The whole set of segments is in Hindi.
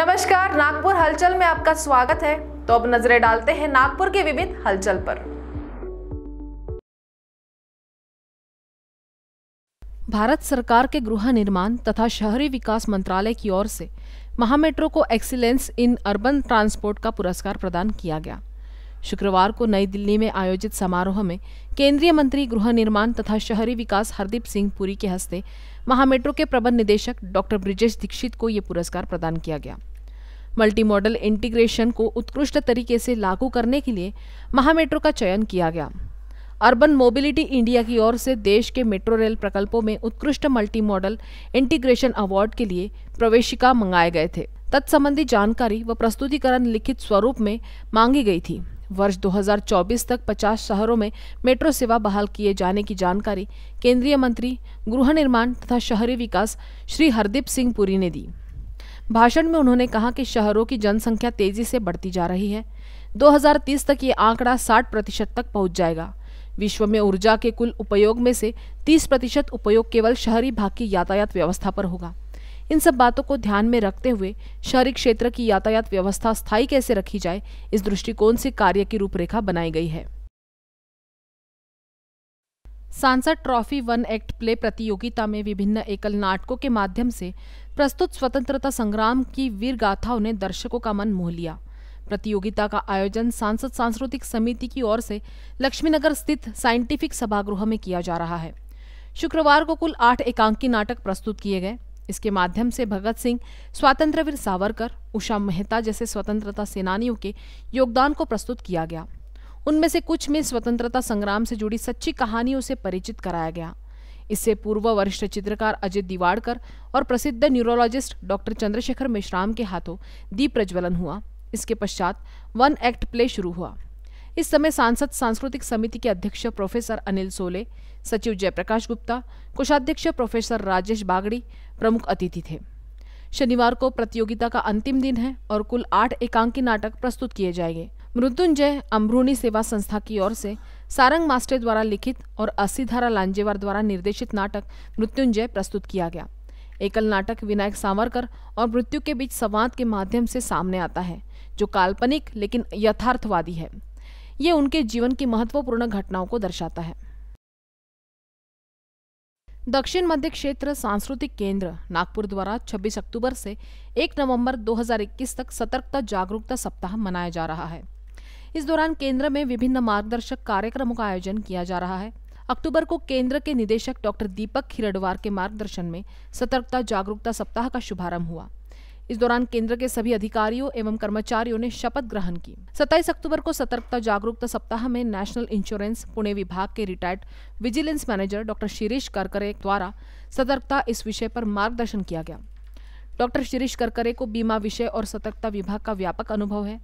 नमस्कार नागपुर हलचल में आपका स्वागत है तो अब नजरें डालते हैं नागपुर के विविध हलचल पर भारत सरकार के गृह निर्माण तथा शहरी विकास मंत्रालय की ओर से महामेट्रो को एक्सीलेंस इन अर्बन ट्रांसपोर्ट का पुरस्कार प्रदान किया गया शुक्रवार को नई दिल्ली में आयोजित समारोह में केंद्रीय मंत्री गृह निर्माण तथा शहरी विकास हरदीप सिंह पुरी के हस्ते महामेट्रो के प्रबंध निदेशक डॉक्टर ब्रिजेश दीक्षित को ये पुरस्कार प्रदान किया गया मल्टी मॉडल इंटीग्रेशन को उत्कृष्ट तरीके से लागू करने के लिए महामेट्रो का चयन किया गया अर्बन मोबिलिटी इंडिया की ओर से देश के मेट्रो रेल प्रकल्पों में उत्कृष्ट मल्टी मॉडल इंटीग्रेशन अवार्ड के लिए प्रवेशिका मंगाए गए थे तत्संबंधी जानकारी व प्रस्तुतिकरण लिखित स्वरूप में मांगी गई थी वर्ष 2024 तक 50 शहरों में मेट्रो सेवा बहाल किए जाने की जानकारी केंद्रीय मंत्री गृह निर्माण तथा शहरी विकास श्री हरदीप सिंह पुरी ने दी भाषण में उन्होंने कहा कि शहरों की जनसंख्या तेजी से बढ़ती जा रही है 2030 तक ये आंकड़ा 60 प्रतिशत तक पहुंच जाएगा विश्व में ऊर्जा के कुल उपयोग में से 30 प्रतिशत उपयोग केवल शहरी भाग की यातायात व्यवस्था पर होगा इन सब बातों को ध्यान में रखते हुए शहरी क्षेत्र की यातायात व्यवस्था स्थायी कैसे रखी जाए इस दृष्टिकोण से कार्य की रूपरेखा बनाई गई है सांसद ट्रॉफी वन एक्ट प्ले प्रतियोगिता में विभिन्न एकल नाटकों के माध्यम से प्रस्तुत स्वतंत्रता संग्राम की वीर गाथाओं ने दर्शकों का मन मोह लिया प्रतियोगिता का आयोजन सांसद सांस्कृतिक समिति की ओर से लक्ष्मीनगर स्थित साइंटिफिक सभागृह में किया जा रहा है शुक्रवार को कुल आठ एकांकी नाटक प्रस्तुत किए गए इसके माध्यम से भगत सिंह स्वतंत्रवीर सावरकर उषा मेहता जैसे स्वतंत्रता सेनानियों के योगदान को प्रस्तुत किया गया उनमें से कुछ में स्वतंत्रता संग्राम से जुड़ी सच्ची कहानियों से परिचित कराया गया इससे पूर्व वरिष्ठ चित्रकार अजय दिवाड़कर और प्रसिद्ध न्यूरोलॉजिस्ट डॉक्टर चंद्रशेखर मेश्राम के हाथों दीप प्रज्वलन हुआ इसके पश्चात वन एक्ट प्ले शुरू हुआ इस समय सांसद सांस्कृतिक समिति के अध्यक्ष प्रोफेसर अनिल सोले सचिव जयप्रकाश गुप्ता कोषाध्यक्ष प्रोफेसर राजेश बागड़ी प्रमुख अतिथि थे शनिवार को प्रतियोगिता का अंतिम दिन है और कुल आठ एकांकी नाटक प्रस्तुत किए जाएंगे मृत्युंजय अमरूनी सेवा संस्था की ओर से सारंग मास्टर द्वारा लिखित और असीधारा लांजेवार द्वारा निर्देशित नाटक मृत्युंजय प्रस्तुत किया गया एकल नाटक विनायक सावरकर और मृत्यु के बीच संवाद के माध्यम से सामने आता है जो काल्पनिक लेकिन यथार्थवादी है ये उनके जीवन की महत्वपूर्ण घटनाओं को दर्शाता है दक्षिण मध्य क्षेत्र सांस्कृतिक केंद्र नागपुर द्वारा 26 अक्टूबर से 1 नवंबर 2021 तक सतर्कता जागरूकता सप्ताह मनाया जा रहा है इस दौरान केंद्र में विभिन्न मार्गदर्शक कार्यक्रमों का आयोजन किया जा रहा है अक्टूबर को केंद्र के निदेशक डॉक्टर दीपक खिरडवार के मार्गदर्शन में सतर्कता जागरूकता सप्ताह का शुभारंभ हुआ इस दौरान केंद्र के सभी अधिकारियों एवं कर्मचारियों ने शपथ ग्रहण की सत्ताईस अक्टूबर को सतर्कता जागरूकता सप्ताह में नेशनल इंश्योरेंस पुणे विभाग के retired vigilance manager doctor Shirish Karkare द्वारा सतर्कता इस विषय पर मार्गदर्शन किया गया डॉक्टर शिरीष करकरे को बीमा विषय और सतर्कता विभाग का व्यापक अनुभव है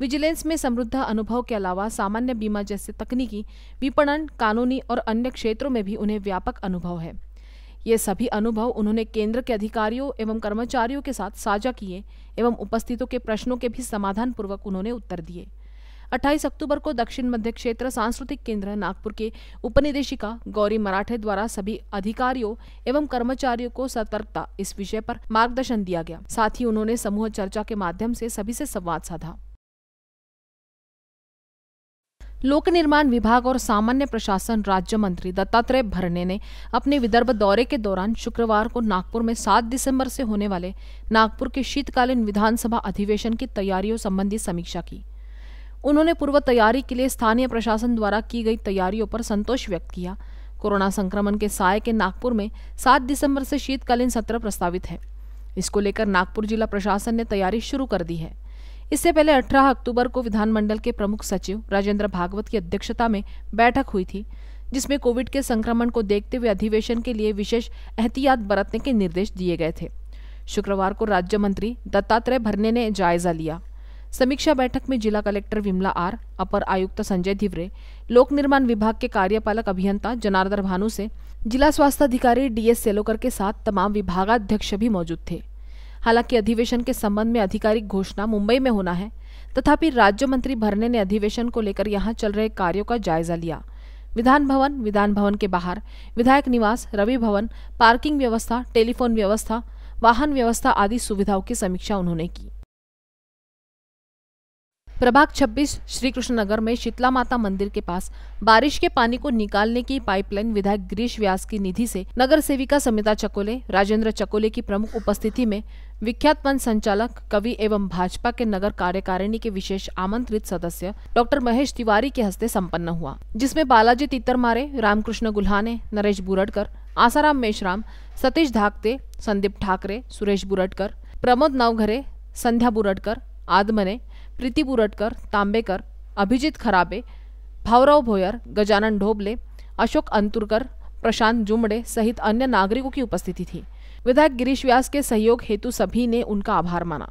विजिलेंस में समृद्ध अनुभव के अलावा सामान्य बीमा जैसे तकनीकी विपणन कानूनी और अन्य क्षेत्रों में भी उन्हें व्यापक अनुभव है ये सभी अनुभव उन्होंने केंद्र के अधिकारियों एवं कर्मचारियों के साथ साझा किए एवं उपस्थितों के प्रश्नों के भी समाधान पूर्वक उन्होंने उत्तर दिए 28 अक्टूबर को दक्षिण मध्य क्षेत्र सांस्कृतिक केंद्र नागपुर के उपनिदेशिका गौरी मराठे द्वारा सभी अधिकारियों एवं कर्मचारियों को सतर्कता इस विषय पर मार्गदर्शन दिया गया साथ ही उन्होंने समूह चर्चा के माध्यम से सभी से संवाद साधा लोक निर्माण विभाग और सामान्य प्रशासन राज्य मंत्री दत्तात्रेय भरने ने अपने विदर्भ दौरे के दौरान शुक्रवार को नागपुर में 7 दिसंबर से होने वाले नागपुर के शीतकालीन विधानसभा अधिवेशन की तैयारियों संबंधी समीक्षा की उन्होंने पूर्व तैयारी के लिए स्थानीय प्रशासन द्वारा की गई तैयारियों पर संतोष व्यक्त किया कोरोना संक्रमण के साय के नागपुर में सात दिसंबर से शीतकालीन सत्र प्रस्तावित है इसको लेकर नागपुर जिला प्रशासन ने तैयारी शुरू कर दी है इससे पहले 18 अक्टूबर को विधानमंडल के प्रमुख सचिव राजेंद्र भागवत की अध्यक्षता में बैठक हुई थी जिसमें कोविड के संक्रमण को देखते हुए अधिवेशन के लिए विशेष एहतियात बरतने के निर्देश दिए गए थे शुक्रवार को राज्य मंत्री दत्तात्रेय भरने ने जायजा लिया समीक्षा बैठक में जिला कलेक्टर विमला आर अपर आयुक्त संजय धिवरे लोक निर्माण विभाग के कार्यपालक अभियंता जनार्दन भानु से जिला स्वास्थ्य अधिकारी डी एस सेलोकर के साथ तमाम विभागाध्यक्ष भी मौजूद थे हालांकि अधिवेशन के संबंध में आधिकारिक घोषणा मुंबई में होना है तथापि राज्य मंत्री भरने ने अधिवेशन को लेकर यहाँ चल रहे कार्यों का जायजा लिया विधान भवन विधान भवन के बाहर विधायक निवास रवि भवन पार्किंग व्यवस्था टेलीफोन व्यवस्था वाहन व्यवस्था आदि सुविधाओं की समीक्षा उन्होंने की प्रभाग 26 श्री कृष्ण नगर में शीतला माता मंदिर के पास बारिश के पानी को निकालने की पाइपलाइन विधायक गिरीश व्यास की निधि से नगर सेविका समिता चकोले राजेंद्र चकोले की प्रमुख उपस्थिति में विख्यात वन संचालक कवि एवं भाजपा के नगर कार्यकारिणी के विशेष आमंत्रित सदस्य डॉक्टर महेश तिवारी के हस्ते सम्पन्न हुआ जिसमे बालाजी तीतर मारे रामकृष्ण गुल्हाने नरेश बुरडकर आसाराम मेशराम सतीश धाकते संदीप ठाकरे सुरेश बुरडकर प्रमोद नवघरे संध्या बुरडकर आदमने प्रीति बुरटकर तांबेकर अभिजीत खराबे भावराव भोयर गजानन ढोबले अशोक अंतुरकर प्रशांत जुमड़े सहित अन्य नागरिकों की उपस्थिति थी विधायक गिरीश व्यास के सहयोग हेतु सभी ने उनका आभार माना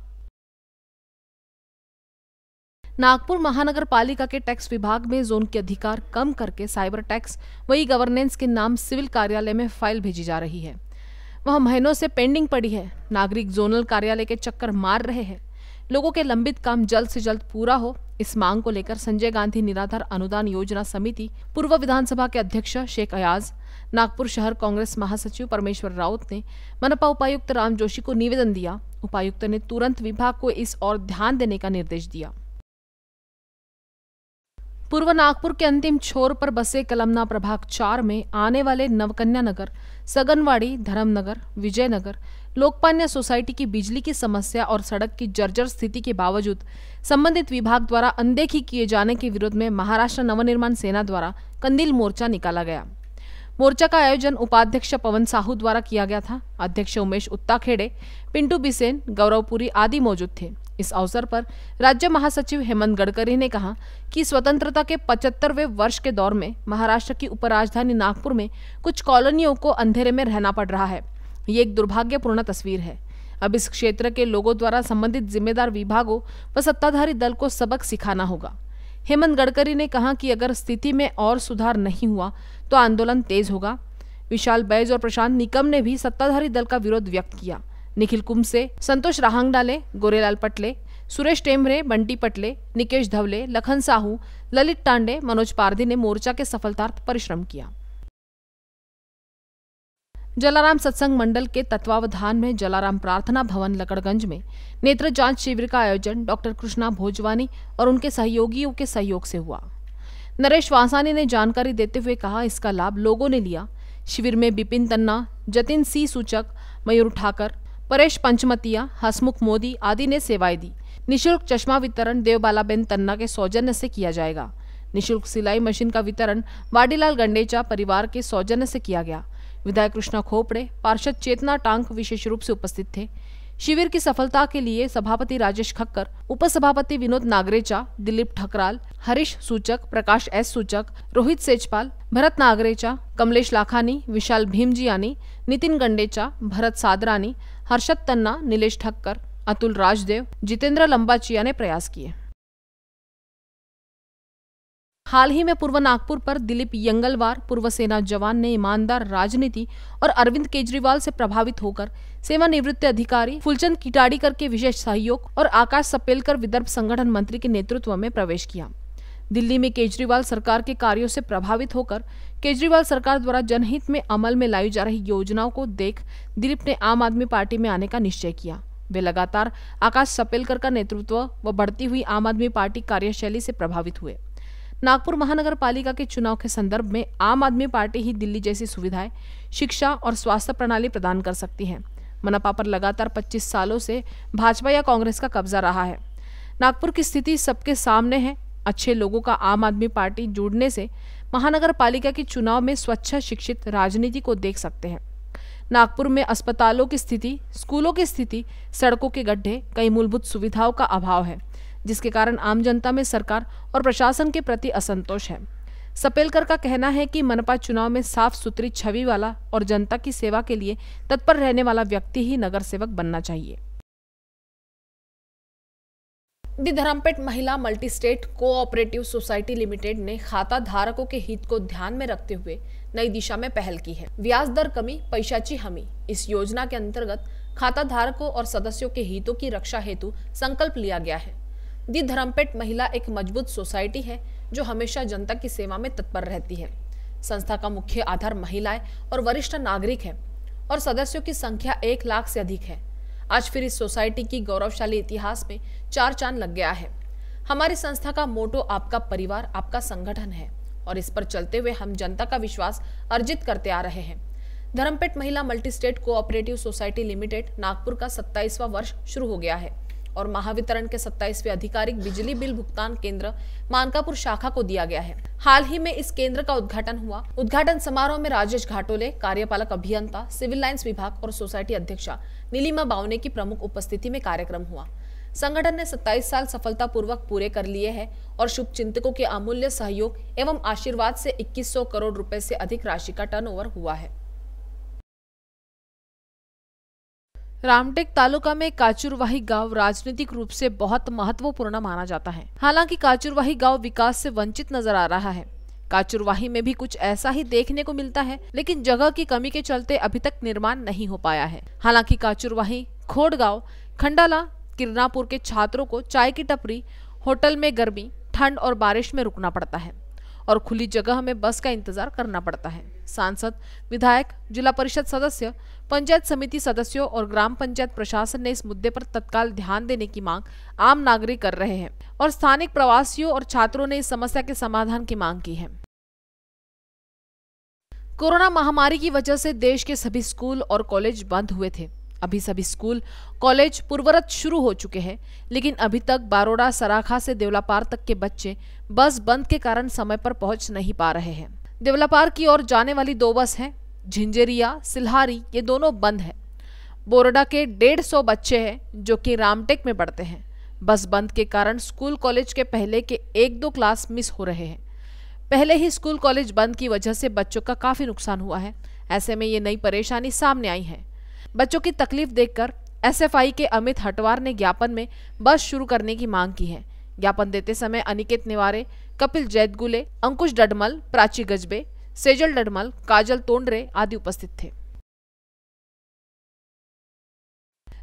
नागपुर महानगर पालिका के टैक्स विभाग में जोन के अधिकार कम करके साइबर टैक्स व ई गवर्नेंस के नाम सिविल कार्यालय में फाइल भेजी जा रही है वह महीनों से पेंडिंग पड़ी है नागरिक जोनल कार्यालय के चक्कर मार रहे हैं लोगों के लंबित काम जल्द से जल्द पूरा हो इस मांग को लेकर संजय गांधी निराधार अनुदान योजना समिति पूर्व विधानसभा के अध्यक्ष शेख अयाज नागपुर शहर कांग्रेस महासचिव परमेश्वर राउत ने मनपा उपायुक्त राम जोशी को निवेदन दिया उपायुक्त ने तुरंत विभाग को इस और ध्यान देने का निर्देश दिया पूर्व नागपुर के अंतिम छोर पर बसे कलमना प्रभाग चार में आने वाले नवकन्या नगर सगनवाड़ी धर्मनगर विजयनगर लोकपान्य सोसाइटी की बिजली की समस्या और सड़क की जर्जर स्थिति के बावजूद संबंधित विभाग द्वारा अनदेखी किए जाने के विरोध में महाराष्ट्र नवनिर्माण सेना द्वारा कंदील मोर्चा निकाला गया मोर्चा का आयोजन उपाध्यक्ष पवन साहू द्वारा किया गया था अध्यक्ष उमेश उत्ताखेड़े पिंटू बिसेन गौरवपुरी आदि मौजूद थे इस अवसर पर राज्य महासचिव हेमंत गडकरी ने कहा कि स्वतंत्रता के पचहत्तरवे वर्ष के दौर में महाराष्ट्र की उपराजधानी नागपुर में कुछ कॉलोनियों को अंधेरे में रहना पड़ रहा है ये एक दुर्भाग्यपूर्ण तस्वीर है अब इस क्षेत्र के लोगों द्वारा संबंधित जिम्मेदार विभागों व सत्ताधारी दल को सबक सिखाना होगा हेमंत गडकरी ने कहा कि अगर स्थिति में और सुधार नहीं हुआ तो आंदोलन तेज होगा विशाल बैज और प्रशांत निकम ने भी सत्ताधारी दल का विरोध व्यक्त किया निखिल कुमसे संतोष राहंगडाले गोरेलाल पटले सुरेश टेमरे बंटी पटले निकेश धवले लखन साहू ललित टांडे मनोज पारधी ने मोर्चा के सफलतार्थ परिश्रम किया जलाराम सत्संग मंडल के तत्वावधान में जलाराम प्रार्थना भवन लकड़गंज में नेत्र जांच शिविर का आयोजन डॉक्टर कृष्णा भोजवानी और उनके सहयोगियों के सहयोग से हुआ नरेश वासानी ने जानकारी देते हुए कहा इसका लाभ लोगों ने लिया शिविर में बिपिन तन्ना जतिन सी सूचक मयूर ठाकर परेश पंचमतिया हसमुख मोदी आदि ने सेवाएं दी निशुल्क चश्मा वितरण देवबालाबेन तन्ना के सौजन्य से किया जाएगा निशुल्क सिलाई मशीन का वितरण वाडीलाल गंडेचा परिवार के सौजन्य से किया गया विधायक कृष्णा खोपड़े पार्षद चेतना टांग विशेष रूप से उपस्थित थे शिविर की सफलता के लिए सभापति राजेश खक्कर उपसभापति विनोद नागरेचा दिलीप ठकराल हरीश सूचक प्रकाश एस सूचक रोहित सेजपाल भरत नागरेचा कमलेश लाखानी विशाल भीमजियानी नितिन गंडेचा भरत सादरानी हर्षद तन्ना नीलेष ठक्कर अतुल राजदेव जितेंद्र लंबाचिया ने प्रयास किए हाल ही में पूर्व नागपुर पर दिलीप यंगलवार पूर्व सेना जवान ने ईमानदार राजनीति और अरविंद केजरीवाल से प्रभावित होकर सेवानिवृत्त अधिकारी फुलचंद किटाड़ीकर के विशेष सहयोग और आकाश सपेलकर विदर्भ संगठन मंत्री के नेतृत्व में प्रवेश किया दिल्ली में केजरीवाल सरकार के कार्यों से प्रभावित होकर केजरीवाल सरकार द्वारा जनहित में अमल में लाई जा रही योजनाओं को देख दिलीप ने आम आदमी पार्टी में आने का निश्चय किया वे लगातार आकाश सपेलकर का नेतृत्व व बढ़ती हुई आम आदमी पार्टी कार्यशैली से प्रभावित हुए नागपुर महानगर पालिका के चुनाव के संदर्भ में आम आदमी पार्टी ही दिल्ली जैसी सुविधाएं शिक्षा और स्वास्थ्य प्रणाली प्रदान कर सकती है मनपा पर लगातार 25 सालों से भाजपा या कांग्रेस का कब्जा रहा है नागपुर की स्थिति सबके सामने है अच्छे लोगों का आम आदमी पार्टी जुड़ने से महानगर पालिका के चुनाव में स्वच्छ शिक्षित राजनीति को देख सकते हैं नागपुर में अस्पतालों की स्थिति स्कूलों की स्थिति सड़कों के गड्ढे कई मूलभूत सुविधाओं का अभाव है जिसके कारण आम जनता में सरकार और प्रशासन के प्रति असंतोष है सपेलकर का कहना है कि मनपा चुनाव में साफ सुथरी छवि वाला और जनता की सेवा के लिए तत्पर रहने वाला व्यक्ति ही नगर सेवक बनना चाहिए the Dharampeth Mahila multi state cooperative society limited ने खाता धारकों के हित को ध्यान में रखते हुए नई दिशा में पहल की है ब्याज दर कमी पैशाची हमी इस योजना के अंतर्गत खाता धारकों और सदस्यों के हितों की रक्षा हेतु संकल्प लिया गया है दी धर्मपेट महिला एक मजबूत सोसाइटी है जो हमेशा जनता की सेवा में तत्पर रहती है संस्था का मुख्य आधार महिलाएं और वरिष्ठ नागरिक है और सदस्यों की संख्या एक लाख से अधिक है आज फिर इस सोसाइटी की गौरवशाली इतिहास में चार चांद लग गया है हमारी संस्था का मोटो आपका परिवार आपका संगठन है और इस पर चलते हुए हम जनता का विश्वास अर्जित करते आ रहे हैं Dharampeth Mahila multi state cooperative society limited Nagpur का सत्ताईसवा वर्ष शुरू हो गया है और महावितरण के 27वें आधिकारिक बिजली बिल भुगतान केंद्र मानकापुर शाखा को दिया गया है हाल ही में इस केंद्र का उद्घाटन हुआ उद्घाटन समारोह में राजेश घाटोले कार्यपालक अभियंता सिविल लाइन्स विभाग और सोसाइटी अध्यक्षा नीलिमा बावने की प्रमुख उपस्थिति में कार्यक्रम हुआ संगठन ने 27 साल सफलतापूर्वक पूरे कर लिए हैं और शुभचिंतकों के अमूल्य सहयोग एवं आशीर्वाद से 2100 करोड़ रुपए से अधिक राशि का टर्नओवर हुआ है रामटेक तालुका में काचुरवाही गांव राजनीतिक रूप से बहुत महत्वपूर्ण माना जाता है हालांकि काचुरवाही गांव विकास से वंचित नजर आ रहा है काचुरवाही में भी कुछ ऐसा ही देखने को मिलता है लेकिन जगह की कमी के चलते अभी तक निर्माण नहीं हो पाया है हालांकि काचुरवाही खोड गाँव खंडाला किरनापुर के छात्रों को चाय की टपरी होटल में गर्मी ठंड और बारिश में रुकना पड़ता है और खुली जगह में बस का इंतजार करना पड़ता है सांसद विधायक जिला परिषद सदस्य पंचायत समिति सदस्यों और ग्राम पंचायत प्रशासन ने इस मुद्दे पर तत्काल ध्यान देने की मांग आम नागरिक कर रहे हैं और स्थानिक प्रवासियों और छात्रों ने इस समस्या के समाधान की मांग की है कोरोना महामारी की वजह से देश के सभी स्कूल और कॉलेज बंद हुए थे अभी सभी स्कूल कॉलेज पूर्वरत शुरू हो चुके हैं लेकिन अभी तक बारोडा सराखा से देवलापार तक के बच्चे बस बंद के कारण समय पर पहुंच नहीं पा रहे हैं देवलापार की ओर जाने वाली दो बस हैं झिंझरिया सिल्हारी ये दोनों बंद हैं बोरडा के डेढ़ सौ बच्चे हैं जो कि रामटेक में पढ़ते हैं बस बंद के कारण स्कूल कॉलेज के पहले के एक दो क्लास मिस हो रहे हैं पहले ही स्कूल कॉलेज बंद की वजह से बच्चों का काफ़ी नुकसान हुआ है ऐसे में ये नई परेशानी सामने आई है बच्चों की तकलीफ देखकर एसएफआई के अमित हटवार ने ज्ञापन में बस शुरू करने की मांग की है ज्ञापन देते समय अनिकेत निवारे कपिल जैदगुले अंकुश डडमल प्राची गजबे सेजल डडमल काजल तोंडरे आदि उपस्थित थे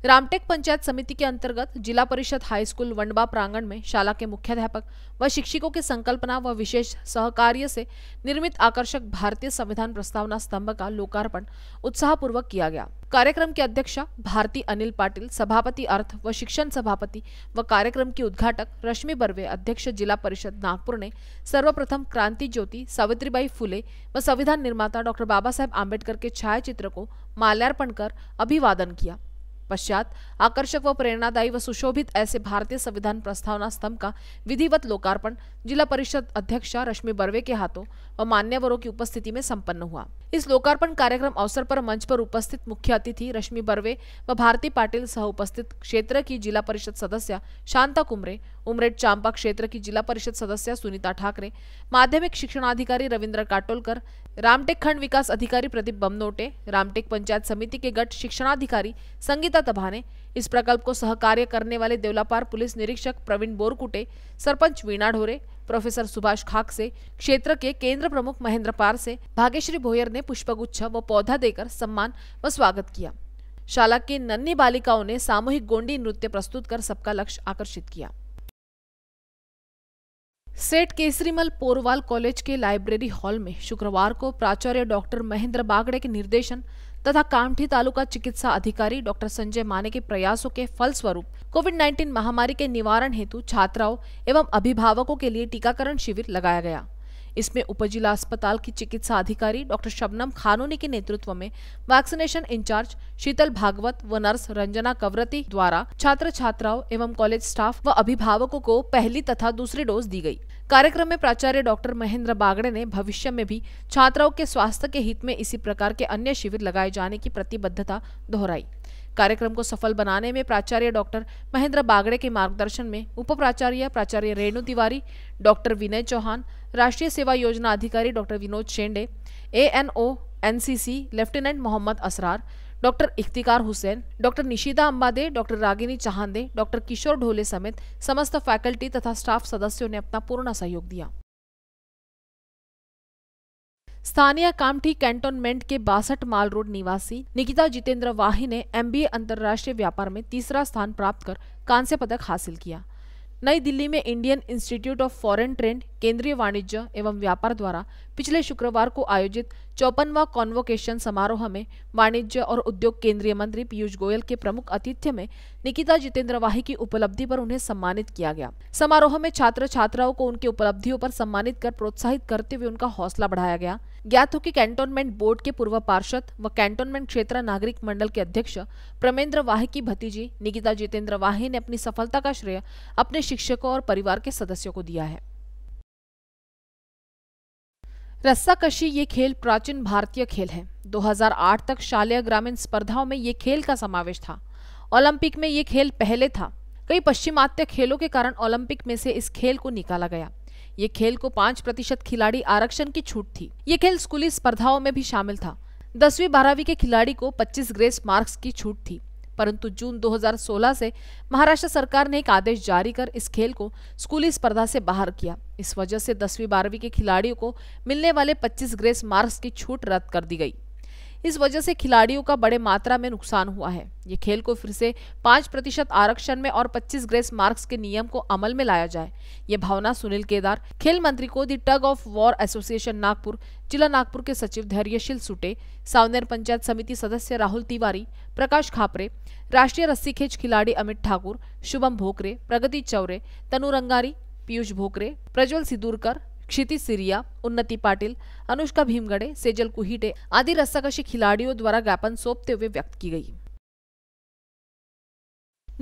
रामटेक पंचायत समिति के अंतर्गत जिला परिषद हाईस्कूल वंडबा प्रांगण में शाला के मुख्याध्यापक व शिक्षकों की संकल्पना व विशेष सहकार्य से निर्मित आकर्षक भारतीय संविधान प्रस्तावना स्तंभ का लोकार्पण उत्साहपूर्वक किया गया कार्यक्रम की अध्यक्षा भारती अनिल पाटिल सभापति अर्थ व शिक्षण सभापति व कार्यक्रम की उद्घाटक रश्मि बर्वे अध्यक्ष जिला परिषद नागपुर ने सर्वप्रथम क्रांति ज्योति सावित्रीबाई फुले व संविधान निर्माता डॉक्टर बाबा साहेब आम्बेडकर के छायाचित्र को माल्यार्पण कर अभिवादन किया पश्चात आकर्षक व प्रेरणादायी व सुशोभित ऐसे भारतीय संविधान प्रस्तावना स्तंभ का विधिवत लोकार्पण जिला परिषद अध्यक्षा रश्मि बर्वे के हाथों व मान्यवरों की उपस्थिति में संपन्न हुआ इस लोकार्पण कार्यक्रम अवसर पर मंच पर उपस्थित मुख्य अतिथि रश्मि बर्वे व भारती पाटिल सह उपस्थित क्षेत्र की जिला परिषद सदस्य शांता कुमरे उमरेट चांपा क्षेत्र की जिला परिषद सदस्य सुनीता ठाकरे माध्यमिक शिक्षणाधिकारी रविन्द्र काटोलकर रामटेक खंड विकास अधिकारी प्रदीप बमनोटे रामटेक पंचायत समिति के गट शिक्षणाधिकारी संगीता तभाने इस प्रकल्प को सहकार्य करने वाले देवलापार पुलिस निरीक्षक प्रवीण बोरकुटे सरपंच वीणा ढोरे प्रोफेसर सुभाष खाक से क्षेत्र के केंद्र प्रमुख महेंद्र पार से भाग्यश्री भोयर ने पुष्पगुच्छ व पौधा देकर सम्मान व स्वागत किया शाला की नन्ही बालिकाओं ने सामूहिक गोंडी नृत्य प्रस्तुत कर सबका लक्ष्य आकर्षित किया सेठ केसरीमल पोरवाल कॉलेज के लाइब्रेरी हॉल में शुक्रवार को प्राचार्य डॉक्टर महेंद्र बागड़े के निर्देशन तथा कामठी तालुका चिकित्सा अधिकारी डॉक्टर संजय माने के प्रयासों के फलस्वरूप कोविड 19 महामारी के निवारण हेतु छात्राओं एवं अभिभावकों के लिए टीकाकरण शिविर लगाया गया इसमें उपजिला अस्पताल की चिकित्सा अधिकारी डॉक्टर शबनम खानोनी के नेतृत्व में वैक्सीनेशन इंचार्ज शीतल भागवत व नर्स रंजना कवरती द्वारा छात्र छात्राओं एवं कॉलेज स्टाफ व अभिभावकों को पहली तथा दूसरी डोज दी गई कार्यक्रम में प्राचार्य डॉक्टर महेंद्र बागड़े ने भविष्य में भी छात्राओं के स्वास्थ्य के हित में इसी प्रकार के अन्य शिविर लगाए जाने की प्रतिबद्धता दोहराई कार्यक्रम को सफल बनाने में प्राचार्य डॉक्टर महेंद्र बागड़े के मार्गदर्शन में उप प्राचार्य प्राचार्य रेणु तिवारी डॉक्टर विनय चौहान राष्ट्रीय सेवा योजना अधिकारी doctor Vinod Shende A N O NCC lieutenant Mohammad Asrar doctor Iftikar Hussain doctor Nishida Ambade doctor Ragini Chahande doctor Kishor Dhole समेत समस्त फैकल्टी तथा स्टाफ सदस्यों ने अपना पूर्ण सहयोग दिया स्थानीय कामठी कैंटोनमेंट के बासठ माल रोड निवासी निकिता जितेंद्र वाही ने एमबीए अंतर्राष्ट्रीय व्यापार में तीसरा स्थान प्राप्त कर कांस्य पदक हासिल किया नई दिल्ली में Indian institute of foreign trade केंद्रीय वाणिज्य एवं व्यापार द्वारा पिछले शुक्रवार को आयोजित चौपनवा कॉन्वोकेशन समारोह में वाणिज्य और उद्योग केंद्रीय मंत्री पीयूष गोयल के प्रमुख आतिथ्य में निकिता जितेंद्र वाही की उपलब्धि पर उन्हें सम्मानित किया गया समारोह में छात्र छात्राओं को उनकी उपलब्धियों पर सम्मानित कर प्रोत्साहित करते हुए उनका हौसला बढ़ाया गया ज्ञात हो कि कैंटोनमेंट बोर्ड के पूर्व पार्षद व कैंटोनमेंट क्षेत्र नागरिक मंडल के अध्यक्ष प्रमेंद्र वाहे की भतीजी निकिता जितेंद्र वाहे ने अपनी सफलता का श्रेय अपने शिक्षकों और परिवार के सदस्यों को दिया है रस्साकशी ये खेल प्राचीन भारतीय खेल है 2008 तक शालेय ग्रामीण स्पर्धाओं में ये खेल का समावेश था ओलंपिक में ये खेल पहले था कई पश्चिमात्य खेलों के कारण ओलंपिक में से इस खेल को निकाला गया ये खेल को पांच प्रतिशत खिलाड़ी आरक्षण की छूट थी ये खेल स्कूली स्पर्धाओं में भी शामिल था दसवीं बारहवीं के खिलाड़ी को 25 ग्रेस मार्क्स की छूट थी परंतु जून 2016 से महाराष्ट्र सरकार ने एक आदेश जारी कर इस खेल को स्कूली स्पर्धा से बाहर किया इस वजह से दसवीं बारहवीं के खिलाड़ियों को मिलने वाले 25 ग्रेस मार्क्स की छूट रद्द कर दी गई इस वजह से खिलाड़ियों का बड़े मात्रा में नुकसान हुआ है ये खेल को फिर से पांच प्रतिशत आरक्षण में और 25 ग्रेस मार्क्स के नियम को अमल में लाया जाए ये भावना सुनील केदार खेल मंत्री को the tug of war association Nagpur जिला नागपुर के सचिव धैर्यशील सुटे सावनेर पंचायत समिति सदस्य राहुल तिवारी प्रकाश खापरे राष्ट्रीय रस्सी खेच खिलाड़ी अमित ठाकुर शुभम भोकरे प्रगति चौरे तनु रंगारी पीयूष भोकरे प्रज्वल सिदूरकर क्षिति सिरिया उन्नति पाटिल अनुष्का भीमगढ़े सेजल कुहिटे आदि रस्साकशी खिलाड़ियों द्वारा ज्ञापन सौंपते हुए व्यक्त की गई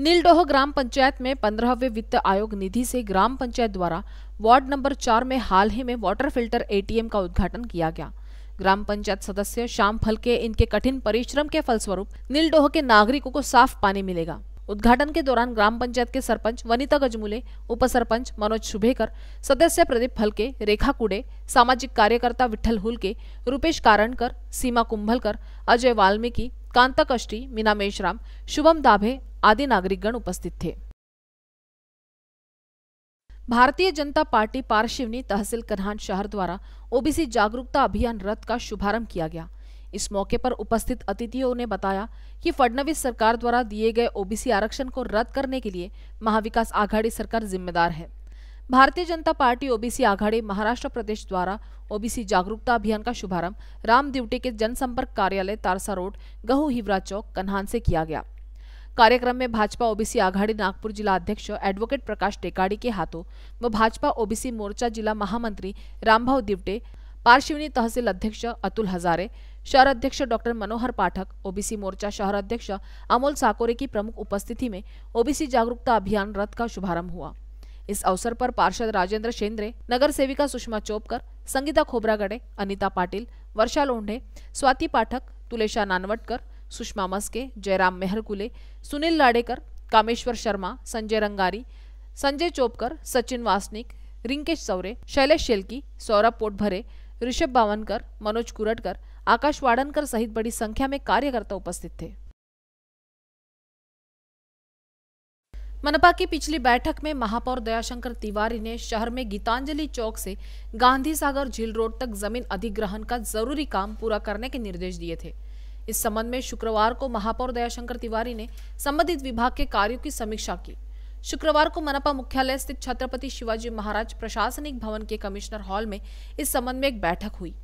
नीलडोह ग्राम पंचायत में पंद्रहवें वित्त आयोग निधि से ग्राम पंचायत द्वारा वार्ड नंबर चार में हाल ही में वाटर फिल्टर एटीएम का उद्घाटन किया गया ग्राम पंचायत सदस्य श्याम फलके इनके कठिन परिश्रम के फलस्वरूप नीलडोह के नागरिकों को साफ पानी मिलेगा उद्घाटन के दौरान ग्राम पंचायत के सरपंच वनिता गजमुले उप सरपंच मनोज शुभेकर सदस्य प्रदीप फलके रेखा कुडे सामाजिक कार्यकर्ता विठल हुलके रूपेश कारणकर सीमा कुंभलकर अजय वाल्मीकि कांता कष्टी मीना मेशराम शुभम दाभे आदि नागरिकगण उपस्थित थे भारतीय जनता पार्टी पारशिवनी तहसील कन्हान शहर द्वारा ओबीसी जागरूकता अभियान रथ का शुभारंभ किया गया इस मौके पर उपस्थित अतिथियों ने बताया कि फडणवीस सरकार द्वारा दिए गए ओबीसी आरक्षण को रद्द करने के लिए महाविकास आघाड़ी सरकार जिम्मेदार है भारतीय जनता पार्टी ओबीसी आघाड़ी महाराष्ट्र प्रदेश द्वारा ओबीसी जागरूकता अभियान का शुभारंभ राम दिवटे के जनसंपर्क कार्यालय तारसा रोड गहू हिवरा चौक कन्हान से किया गया कार्यक्रम में भाजपा ओबीसी आघाड़ी नागपुर जिला अध्यक्ष एडवोकेट प्रकाश टेकाड़ी के हाथों व भाजपा ओबीसी मोर्चा जिला महामंत्री रामभाव दिवटे पार्शिवनी तहसील अध्यक्ष अतुल हजारे शहर अध्यक्ष डॉक्टर मनोहर पाठक ओबीसी मोर्चा शहर अध्यक्ष अमोल साकोरे की प्रमुख उपस्थिति में ओबीसी जागरूकता अभियान रथ का शुभारंभ हुआ इस अवसर पर पार्षद राजेंद्र शेंद्रे नगर सेविका सुषमा चोपकर संगीता खोबरागड़े अनिता पाटिल वर्षा लोंढे स्वाति पाठक तुलेशा नानवटकर सुषमा मस्के जयराम मेहरकुले सुनील लाडेकर कामेश्वर शर्मा संजय रंगारी संजय चोपकर सचिन वासनिक रिंकेश सौरे शैलेश शेल्की सौरभ पोटभरे ऋषभ बावनकर मनोज कुरटकर आकाश वाड़नकर सहित बड़ी संख्या में कार्यकर्ता उपस्थित थे मनपा की पिछली बैठक में महापौर दयाशंकर तिवारी ने शहर में गीतांजलि चौक से गांधी सागर झील रोड तक जमीन अधिग्रहण का जरूरी काम पूरा करने के निर्देश दिए थे इस संबंध में शुक्रवार को महापौर दयाशंकर तिवारी ने संबंधित विभाग के कार्यों की समीक्षा की शुक्रवार को मनपा मुख्यालय स्थित छत्रपति शिवाजी महाराज प्रशासनिक भवन के कमिश्नर हॉल में इस संबंध में एक बैठक हुई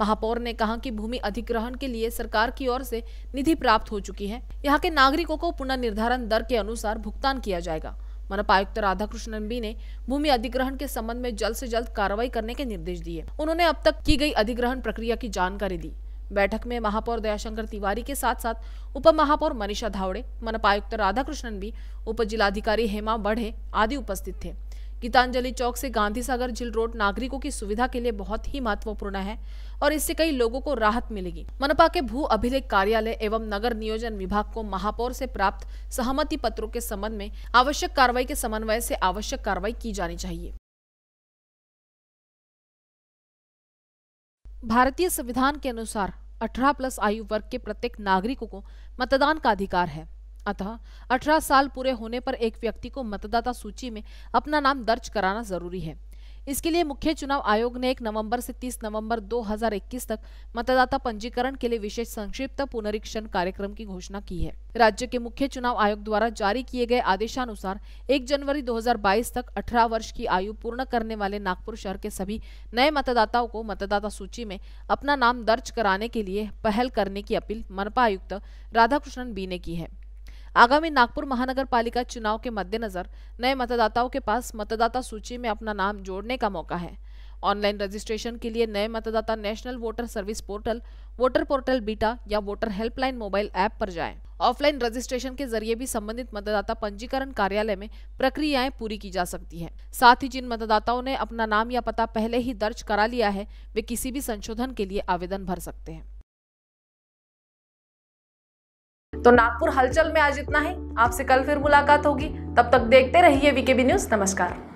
महापौर ने कहा कि भूमि अधिग्रहण के लिए सरकार की ओर से निधि प्राप्त हो चुकी है यहाँ के नागरिकों को पुनर्निर्धारण दर के अनुसार भुगतान किया जाएगा मनपा आयुक्त राधाकृष्णन भी ने भूमि अधिग्रहण के संबंध में जल्द से जल्द कार्रवाई करने के निर्देश दिए उन्होंने अब तक की गई अधिग्रहण प्रक्रिया की जानकारी दी बैठक में महापौर दयाशंकर तिवारी के साथ साथ उप महापौर मनीषा धावड़े मनपा आयुक्त राधाकृष्णन भी उप जिलाधिकारी हेमा बढ़े आदि उपस्थित थे गीतांजलि चौक से गांधी सागर झील रोड नागरिकों की सुविधा के लिए बहुत ही महत्वपूर्ण है और इससे कई लोगों को राहत मिलेगी मनपा के भू अभिलेख कार्यालय एवं नगर नियोजन विभाग को महापौर से प्राप्त सहमति पत्रों के संबंध में आवश्यक कार्रवाई के समन्वय से आवश्यक कार्रवाई की जानी चाहिए भारतीय संविधान के अनुसार 18 प्लस आयु वर्ग के प्रत्येक नागरिकों को मतदान का अधिकार है अतः 18 साल पूरे होने पर एक व्यक्ति को मतदाता सूची में अपना नाम दर्ज कराना जरूरी है इसके लिए मुख्य चुनाव आयोग ने 1 नवंबर से 30 नवंबर 2021 तक मतदाता पंजीकरण के लिए विशेष संक्षिप्त पुनरीक्षण कार्यक्रम की घोषणा की है राज्य के मुख्य चुनाव आयोग द्वारा जारी किए गए आदेशानुसार 1 जनवरी 2022 तक 18 वर्ष की आयु पूर्ण करने वाले नागपुर शहर के सभी नए मतदाताओं को मतदाता सूची में अपना नाम दर्ज कराने के लिए पहल करने की अपील मनपा आयुक्त राधाकृष्णन बी ने की है आगामी नागपुर महानगर पालिका चुनाव के मद्देनजर नए मतदाताओं के पास मतदाता सूची में अपना नाम जोड़ने का मौका है ऑनलाइन रजिस्ट्रेशन के लिए नए मतदाता national voter service portal voter portal beta या वोटर हेल्पलाइन मोबाइल ऐप पर जाएं। ऑफलाइन रजिस्ट्रेशन के जरिए भी संबंधित मतदाता पंजीकरण कार्यालय में प्रक्रियाएं पूरी की जा सकती हैं। साथ ही जिन मतदाताओं ने अपना नाम या पता पहले ही दर्ज करा लिया है वे किसी भी संशोधन के लिए आवेदन भर सकते हैं तो नागपुर हलचल में आज इतना ही आपसे कल फिर मुलाकात होगी तब तक देखते रहिए वीकेबी न्यूज नमस्कार